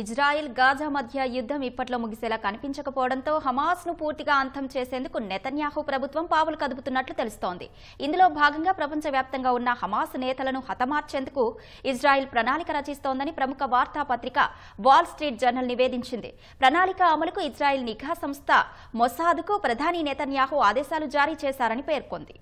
Israel Gaza మధ్య యుద్ధం ఇప్పట్లో ముగిసేలా కనిపించకపోవడంతో హమాస్ను పూర్తిగా అంతం చేసేందుకు నెతన్యాహు ప్రభుత్వం పావులు కదుపుతున్నట్లు తెలుస్తోంది ఇందులో భాగంగా ప్రపంచవ్యాప్తంగా ఉన్న హమాస్ నేతలను హతమార్చేందుకు ఇజ్రాయిల్ ప్రణాళిక రచిస్తోందని ప్రముఖ వార్తాపత్రిక వాల్ స్ట్రీట్ జర్నల్ నివేదించింది ప్రణాళిక అమలుకు ఇజ్రాయిల్ నిఘా సంస్థ మొసాద్కు ప్రధాని నెతన్యాహు ఆదేశాలు జారీ చేశారని పేర్కొంది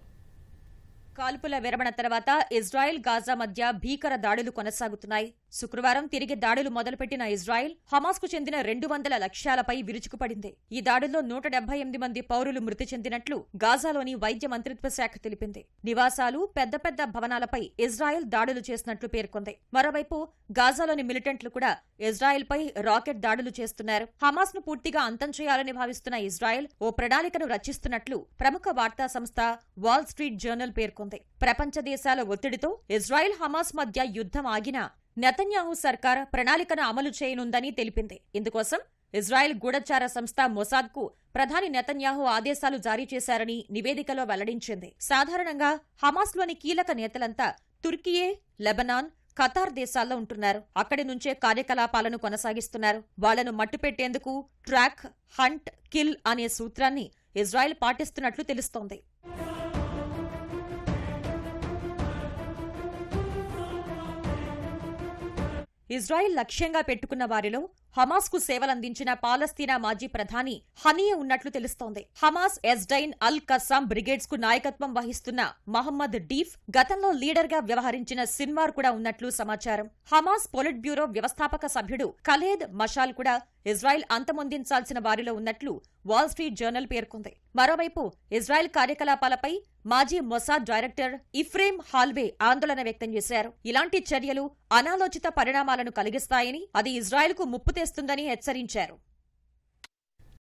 కాల్పుల విరమణ తర్వాత ఇజ్రాయెల్ గాజా మధ్య భీకర దాడులు కొనసాగుతున్నాయి శుక్రవారం తిరిగి దాడులు మొదలుపెట్టిన ఇజ్రాయెల్ హమాస్కు చెందిన రెండు వందల లక్ష్యాలపై విరుచుకుపడింది ఈ దాడుల్లో నూట ఎనిమిది మంది పౌరులు మృతి చెందినట్లు గాజాలోని వైద్య మంత్రిత్వ శాఖ తెలిపింది నివాసాలు పెద్ద పెద్ద భవనాలపై ఇజ్రాయెల్ దాడులు చేసినట్లు పేర్కొంది మరోవైపు గాజాలోని మిలిటెంట్లు కూడా ఇజ్రాయెల్పై రాకెట్ దాడులు చేస్తున్నారు హమాస్ ను పూర్తిగా అంతం చేయాలని భావిస్తున్న ఇజ్రాయెల్ ఓ ప్రణాళికను రచిస్తున్నట్లు ప్రముఖ వార్తా సంస్థ వాల్ స్ట్రీట్ జర్నల్ పేర్కొంది ప్రపంచ దేశాల ఒత్తిడితో ఇజ్రాయెల్ హమాస్ మధ్య యుద్ధం ఆగినా నెతన్యాహు సర్కార్ ప్రణాళికను అమలు చేయనుందని తెలిపింది ఇందుకోసం ఇజ్రాయెల్ గూఢచార సంస్థ మొసాద్కు ప్రధాని నెతన్యాహు ఆదేశాలు జారీ చేశారని నివేదికలో వెల్లడించింది సాధారణంగా హమాస్లోని కీలక నేతలంతా తుర్కియే లెబనాన్ ఖతార్ దేశాల్లో ఉంటున్నారు అక్కడి నుంచే కార్యకలాపాలను కొనసాగిస్తున్నారు వాళ్లను మట్టుపెట్టేందుకు ట్రాక్ హంట్ కిల్ అనే సూత్రాన్ని ఇజ్రాయెల్ పాటిస్తున్నట్లు తెలుస్తోంది ఇజ్రాయిల్ లక్ష్యంగా పెట్టుకున్న వారిలో హమాస్కు సేవలందించిన పాలస్తీనా మాజీ ప్రధాని హనీయ ఉన్నట్లు తెలుస్తోంది హమాస్ ఎస్డైన్ అల్ కసాం బ్రిగేడ్స్ కు నాయకత్వం వహిస్తున్న మహమ్మద్ డీఫ్ గతంలో లీడర్ గా వ్యవహరించిన సిన్వార్ కూడా ఉన్నట్లు సమాచారం హమాస్ పొలిట్ బ్యూరో వ్యవస్థాపక సభ్యుడు ఖలేద్ మషాల్ కూడా ఇజ్రాయెల్ అంతమొందించాల్సిన వారిలో ఉన్నట్లు వాల్ స్ట్రీట్ జర్నల్ పేర్కొంది మరోవైపు ఇజ్రాయెల్ కార్యకలాపాలపై మాజీ మొసాద్ డైరెక్టర్ ఇఫ్రేమ్ హాల్వే ఆందోళన వ్యక్తం చేశారు ఇలాంటి చర్యలు అనాలోచిత పరిణామాలను కలిగిస్తాయని అది ఇజ్రాయెల్ కు ముప్పు తెస్తుందని హెచ్చరించారు